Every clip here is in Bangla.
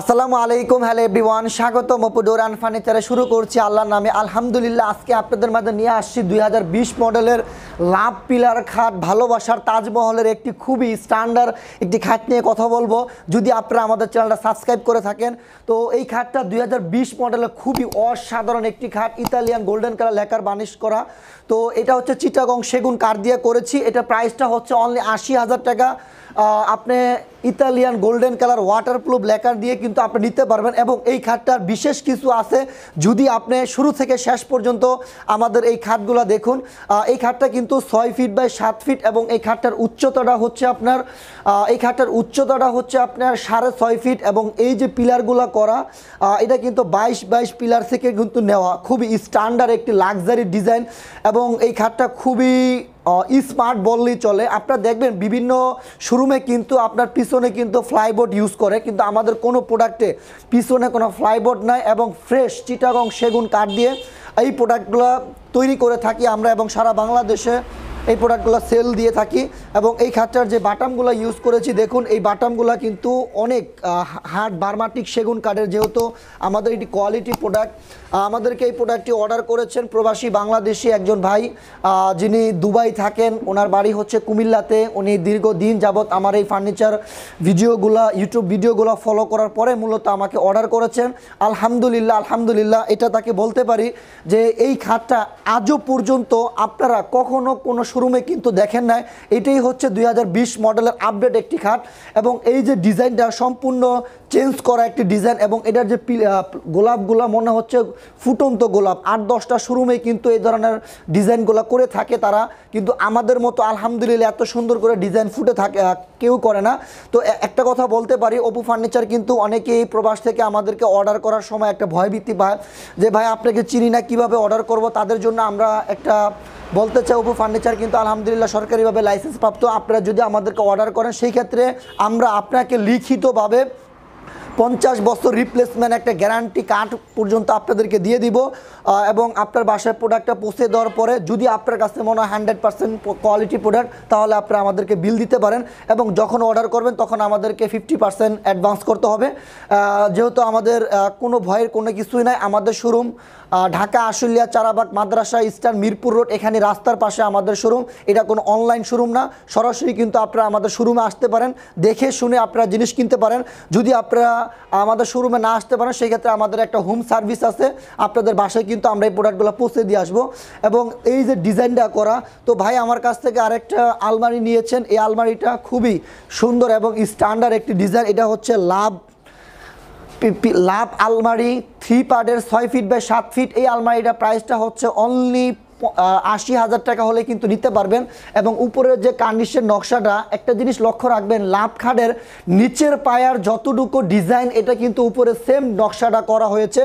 আসসালামু আলাইকুম হ্যালো এভরিওয়ান স্বাগত মপু ডোরান ফার্নিচারে শুরু করছি আল্লাহর নামে আলহামদুলিল্লাহ আজকে আপনাদের মাঝে নিয়ে আসছি দুই মডেলের লাভ পিলার খাট ভালোবাসার তাজমহলের একটি খুবই স্ট্যান্ডার্ড একটি খাট নিয়ে কথা বলবো যদি আপনারা আমাদের চ্যানেলটা সাবস্ক্রাইব করে থাকেন তো এই খাটটা দুই মডেলের খুবই অসাধারণ একটি খাট Italian golden colour lacquer varnish করা তো এটা হচ্ছে চিটাগং সেগুন কাঠ দিয়ে করেছি এটা প্রাইসটা হচ্ছে অনলি আশি হাজার টাকা আপনি Italian golden colour waterproof lacquer দিয়ে কিন্তু আপনি নিতে পারবেন এবং এই খাটটার বিশেষ কিছু আছে যদি আপনি শুরু থেকে শেষ পর্যন্ত আমাদের এই খাটগুলো দেখুন এই খাটটা কিন্তু ছয় ফিট বাই সাত ফিট এবং এই খাটটার উচ্চতাটা হচ্ছে আপনার এই খাটটার উচ্চতাটা হচ্ছে আপনার সাড়ে ছয় ফিট এবং এই যে পিলারগুলো করা এটা কিন্তু বাইশ বাইশ পিলার থেকে কিন্তু নেওয়া খুবই স্ট্যান্ডার্ড একটি লাক্সারি ডিজাইন এবং এই খাটটা খুবই স্মার্ট বললেই চলে আপনারা দেখবেন বিভিন্ন শোরুমে কিন্তু আপনার পিছনে কিন্তু ফ্লাইবোর্ড ইউজ করে কিন্তু আমাদের কোনো প্রোডাক্টে পিছনে কোনো ফ্লাইবোর্ড নাই এবং ফ্রেশ চিটাগং সেগুন কাঠ দিয়ে এই প্রোডাক্টগুলো তৈরি করে থাকি আমরা এবং সারা বাংলাদেশে এই প্রোডাক্টগুলো সেল দিয়ে থাকি এবং এই খাতটার যে বাটামগুলো ইউজ করেছি দেখুন এই বাটামগুলো কিন্তু অনেক হার্ড বার্মাটিক সেগুন কাঠের যেহেতু আমাদের এটি কোয়ালিটি প্রোডাক্ট আমাদেরকে এই প্রোডাক্টটি অর্ডার করেছেন প্রবাসী বাংলাদেশি একজন ভাই যিনি দুবাই থাকেন ওনার বাড়ি হচ্ছে কুমিল্লাতে উনি দীর্ঘদিন যাবৎ আমার এই ফার্নিচার ভিডিওগুলা ইউটিউব ভিডিওগুলো ফলো করার পরে মূলত আমাকে অর্ডার করেছেন আলহামদুলিল্লাহ আলহামদুলিল্লাহ এটা তাকে বলতে পারি যে এই খাটটা আজও পর্যন্ত আপনারা কখনো কোনো শোরুমে কিন্তু দেখেন নাই এটাই হচ্ছে দুই মডেলের আপডেট একটি খাট এবং এই যে ডিজাইনটা সম্পূর্ণ চেঞ্জ করা একটি ডিজাইন এবং এটার যে গোলাপগুলো মনে হচ্ছে ফুটন্ত গোলাপ আট দশটা শোরুমে কিন্তু এই ধরনের ডিজাইনগুলো করে থাকে তারা কিন্তু আমাদের মতো আলহামদুলিল্লাহ এত সুন্দর করে ডিজাইন ফুটে থাকে কেউ করে না তো একটা কথা বলতে পারি অপু ফার্নিচার কিন্তু অনেকেই প্রবাস থেকে আমাদেরকে অর্ডার করার সময় একটা ভয়ভীতি পায় যে ভাই আপনাকে চিনি না কীভাবে অর্ডার করব তাদের জন্য আমরা একটা বলতে চাই অপু ফার্নিচার কিন্তু আলহামদুলিল্লাহ সরকারিভাবে লাইসেন্স প্রাপ্ত আপনারা যদি আমাদেরকে অর্ডার করেন সেই ক্ষেত্রে আমরা আপনাকে লিখিতভাবে পঞ্চাশ বছর রিপ্লেসমেন্ট একটা গ্যারান্টি কার্ড পর্যন্ত আপনাদেরকে দিয়ে দিব এবং আপনার বাসায় প্রোডাক্টটা পৌঁছে দেওয়ার পরে যদি আপনার কাছে মনে হয় হান্ড্রেড পার্সেন্ট কোয়ালিটি প্রোডাক্ট তাহলে আপনারা আমাদেরকে বিল দিতে পারেন এবং যখন অর্ডার করবেন তখন আমাদেরকে ফিফটি পার্সেন্ট অ্যাডভান্স করতে হবে যেহেতু আমাদের কোনো ভয়ের কোনো কিছুই নাই আমাদের শোরুম ঢাকা আশুলিয়া চারাবাগ মাদ্রাসা ইস্টার্ন মিরপুর রোড এখানে রাস্তার পাশে আমাদের শোরুম এটা কোনো অনলাইন শোরুম না সরাসরি কিন্তু আপনারা আমাদের শোরুমে আসতে পারেন দেখে শুনে আপনারা জিনিস কিনতে পারেন যদি আপনারা আমাদের শোরুমে না আসতে পারেন সেই ক্ষেত্রে আমাদের একটা হোম সার্ভিস আছে আপনাদের বাসায় কিন্তু আমরা এই প্রোডাক্টগুলো পৌঁছে দিয়ে আসবো এবং এই যে ডিজাইনটা করা তো ভাই আমার কাছ থেকে আরেকটা আলমারি নিয়েছেন এই আলমারিটা খুবই সুন্দর এবং স্ট্যান্ডার্ড একটি ডিজাইন এটা হচ্ছে লাভ লাভ আলমারি থ্রি পার্টের ছয় ফিট বাই সাত ফিট এই আলমারিটা প্রাইসটা হচ্ছে অনলি আশি হাজার টাকা হলে কিন্তু নিতে পারবেন এবং উপরের যে কার্নিশের নকশাটা একটা জিনিস লক্ষ্য রাখবেন লাভ খাটের নিচের পায়ার যতটুকু ডিজাইন এটা কিন্তু উপরে সেম নকশাটা করা হয়েছে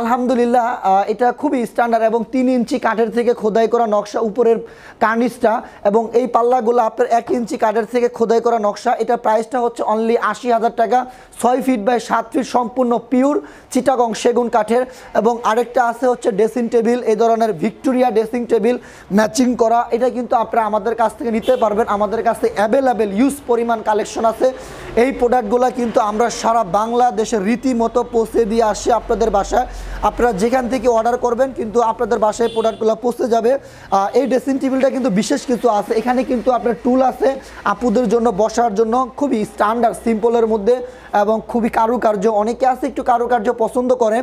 আলহামদুলিল্লাহ এটা খুবই স্ট্যান্ডার্ড এবং তিন ইঞ্চি কাঠের থেকে খোদাই করা নকশা উপরের কার্নিশটা এবং এই পাল্লাগুলো আপনার এক ইঞ্চি কাঠের থেকে খোদাই করা নকশা এটা প্রাইসটা হচ্ছে অনলি আশি হাজার টাকা ছয় ফিট বাই সাত ফিট সম্পূর্ণ পিওর চিটাগং সেগুন কাঠের এবং আরেকটা আছে হচ্ছে ড্রেসিং টেবিল এই ধরনের ভিক্টোরিয়া ড্রেসিং টেবিল ম্যাচিং করা এটা কিন্তু আপনারা আমাদের কাছ থেকে নিতে পারবেন আমাদের কাছে অ্যাভেলেবেল ইউজ পরিমাণ কালেকশন আছে এই প্রোডাক্টগুলো কিন্তু আমরা সারা বাংলাদেশের রীতিমতো পৌঁছে দিয়ে আসি আপনাদের বাসায় আপনারা যেখান থেকে অর্ডার করবেন কিন্তু আপনাদের বাসায় প্রোডাক্টগুলো পৌঁছে যাবে এই ড্রেসিং টেবিলটা কিন্তু বিশেষ কিছু আছে এখানে কিন্তু আপনার টুল আছে আপুদের জন্য বসার জন্য খুবই স্ট্যান্ডার্ড সিম্পলের মধ্যে এবং খুবই কারুকার্য অনেকে আছে একটু কারুকার্য পছন্দ করে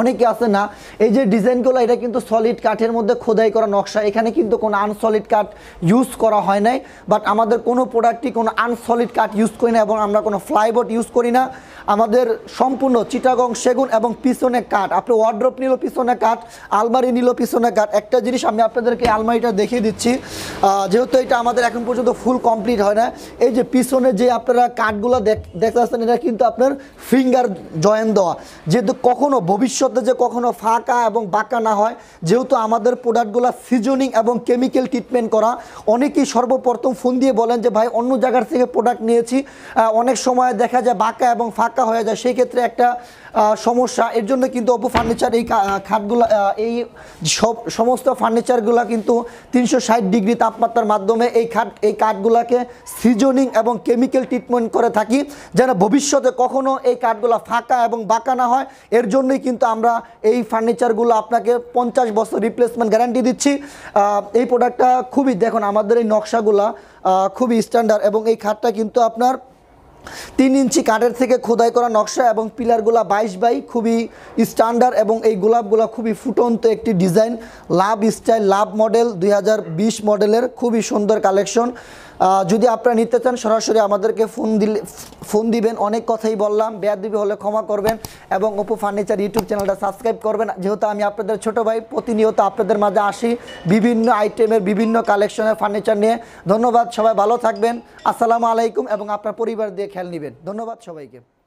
অনেকে আছে না এই যে ডিজাইনগুলো এটা কিন্তু সলিড কাঠের মধ্যে খোদাই করা নকশা এখানে কিন্তু কোনো আনসলিড কাঠ ইউজ করা হয় নাই বাট আমাদের কোনো প্রোডাক্টই কোনো আনসলিড কাঠ ইউজ করি না এবং আমরা কোনো ফ্লাইবোর্ড ইউজ করি না আমাদের সম্পূর্ণ চিটাগং সেগুন এবং পিছনে কাঠ আপনি ওয়ার্ড্রপ নিল পিছনে কাঠ আলমারি নিল পিছনে কাঠ একটা জিনিস আমি আপনাদেরকে আলমারিটা দেখিয়ে দিচ্ছি যেহেতু এটা আমাদের এখন পর্যন্ত ফুল কমপ্লিট হয় না এই যে পিছনে যে আপনারা কাঠগুলো দেখতে আসছেন এটা কিন্তু আপনার ফিঙ্গার জয়েন দেওয়া যেহেতু কখনও ভবিষ্যৎ ভবিষ্যতে যে কখনো ফাঁকা এবং বাঁকা না হয় যেহেতু আমাদের প্রোডাক্টগুলো সিজনিং এবং কেমিক্যাল ট্রিটমেন্ট করা অনেকেই সর্বপ্রথম ফোন দিয়ে বলেন যে ভাই অন্য জায়গার থেকে প্রোডাক্ট নিয়েছি অনেক সময় দেখা যায় বাঁকা এবং ফাঁকা হয়ে যায় সেক্ষেত্রে একটা সমস্যা এর জন্য কিন্তু অপো ফার্নিচার এই খাটগুলো এই সব সমস্ত ফার্নিচারগুলো কিন্তু তিনশো ডিগ্রি তাপমাত্রার মাধ্যমে এই খাট এই কাঠগুলোকে সিজনিং এবং কেমিক্যাল ট্রিটমেন্ট করে থাকি যেন ভবিষ্যতে কখনও এই কাঠগুলো ফাঁকা এবং বাঁকা না হয় এর জন্যই কিন্তু আমরা এই ফার্নিচারগুলো আপনাকে পঞ্চাশ বছর রিপ্লেসমেন্ট গ্যারান্টি দিচ্ছি এই প্রোডাক্টটা খুবই দেখুন আমাদের এই নকশাগুলা খুবই স্ট্যান্ডার্ড এবং এই খাটটা কিন্তু আপনার তিন ইঞ্চি কাঠের থেকে খোদাই করা নকশা এবং পিলারগুলা বাইশ বাই খুবই স্ট্যান্ডার্ড এবং এই গোলাপগুলো খুবই ফুটন্ত একটি design love style love model দুই মডেলের খুবই সুন্দর কালেকশন যদি আপনারা নিতে চান সরাসরি আমাদেরকে ফোন দিলে ফোন দিবেন অনেক কথাই বললাম দিবে হলে ক্ষমা করবেন এবং ওপো ফার্নিচার ইউটিউব চ্যানেলটা সাবস্ক্রাইব করবেন যেহেতু আমি আপনাদের ছোট ভাই প্রতিনিয়ত আপনাদের মাঝে আসি বিভিন্ন আইটেমের বিভিন্ন কালেকশনের ফার্নিচার নিয়ে ধন্যবাদ সবাই ভালো থাকবেন আসসালামু আলাইকুম এবং আপনার পরিবার দিয়ে খেয়াল নেবেন নেবেন ধন্যবাদ সবাইকে